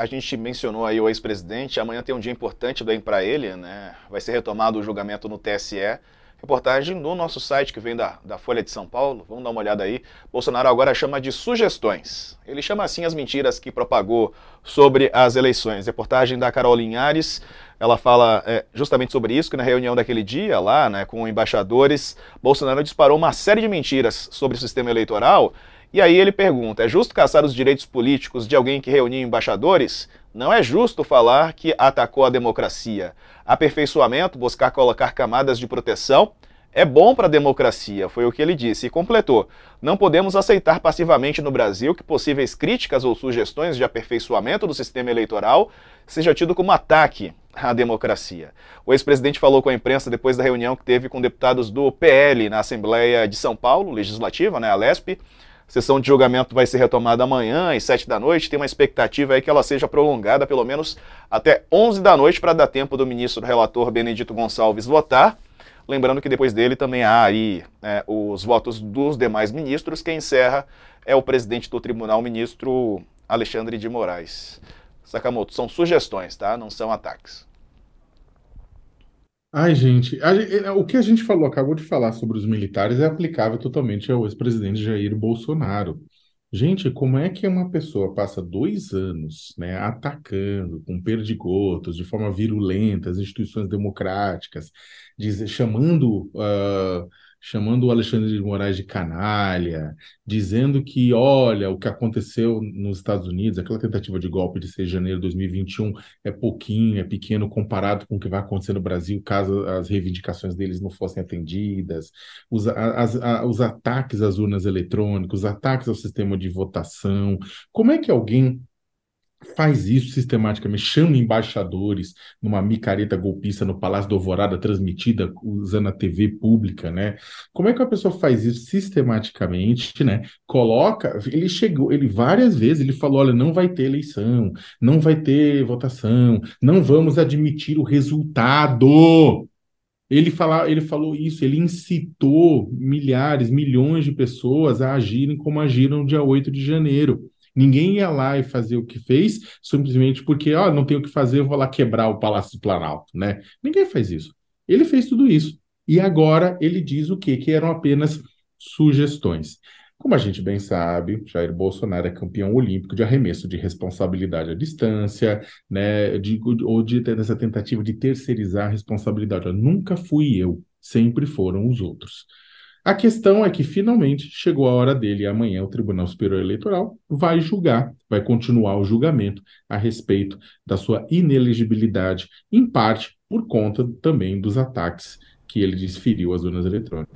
a gente mencionou aí o ex-presidente, amanhã tem um dia importante bem para ele, né? Vai ser retomado o julgamento no TSE. Reportagem no nosso site que vem da, da Folha de São Paulo. Vamos dar uma olhada aí. Bolsonaro agora chama de sugestões. Ele chama assim as mentiras que propagou sobre as eleições. Reportagem da Carol Linhares, ela fala é, justamente sobre isso, que na reunião daquele dia lá, né, com embaixadores, Bolsonaro disparou uma série de mentiras sobre o sistema eleitoral e aí ele pergunta: é justo caçar os direitos políticos de alguém que reuniu embaixadores? Não é justo falar que atacou a democracia. Aperfeiçoamento, buscar colocar camadas de proteção, é bom para a democracia, foi o que ele disse e completou. Não podemos aceitar passivamente no Brasil que possíveis críticas ou sugestões de aperfeiçoamento do sistema eleitoral seja tido como ataque à democracia. O ex-presidente falou com a imprensa depois da reunião que teve com deputados do PL na Assembleia de São Paulo, Legislativa, né, a LESP, sessão de julgamento vai ser retomada amanhã, às 7 da noite. Tem uma expectativa aí que ela seja prolongada pelo menos até 11 da noite, para dar tempo do ministro relator Benedito Gonçalves votar. Lembrando que depois dele também há aí né, os votos dos demais ministros. Quem encerra é o presidente do tribunal, ministro Alexandre de Moraes. Sakamoto, são sugestões, tá? Não são ataques. Ai, gente, a- eh, o que a gente falou, acabou de falar sobre os militares, é aplicável totalmente ao ex-presidente Jair Bolsonaro. Gente, como é que uma pessoa passa dois anos, né, atacando com perdigotos, de forma virulenta, as instituições democráticas, diz- chamando ah, chamando o Alexandre de Moraes de canalha, dizendo que, olha, o que aconteceu nos Estados Unidos, aquela tentativa de golpe de 6 de janeiro de 2021 é pouquinho, é pequeno comparado com o que vai acontecer no Brasil caso as reivindicações deles não fossem atendidas, os, as, a, os ataques às urnas eletrônicas, os ataques ao sistema de votação. Como é que alguém faz isso sistematicamente, chama embaixadores numa micareta golpista no Palácio do Alvorada, transmitida usando a TV pública, né? Como é que a pessoa faz isso sistematicamente, né? Coloca, ele chegou, ele várias vezes ele falou, olha, não vai ter eleição, não vai ter votação, não vamos admitir o resultado. Ele, fala, ele falou isso, ele incitou milhares, milhões de pessoas a agirem como agiram no dia 8 de janeiro. Ninguém ia lá e fazer o que fez simplesmente porque, ó, não tenho o que fazer, eu vou lá quebrar o Palácio do Planalto, né? Ninguém faz isso. Ele fez tudo isso. E agora ele diz o quê? Que eram apenas sugestões. Como a gente bem sabe, Jair Bolsonaro é campeão olímpico de arremesso de responsabilidade à distância, né, de, ou de, dessa tentativa de terceirizar a responsabilidade. Eu nunca fui eu, sempre foram os outros. A questão é que finalmente chegou a hora dele. Amanhã o Tribunal Superior Eleitoral vai julgar, vai continuar o julgamento a respeito da sua inelegibilidade, em parte por conta também dos ataques que ele desferiu às urnas eletrônicas.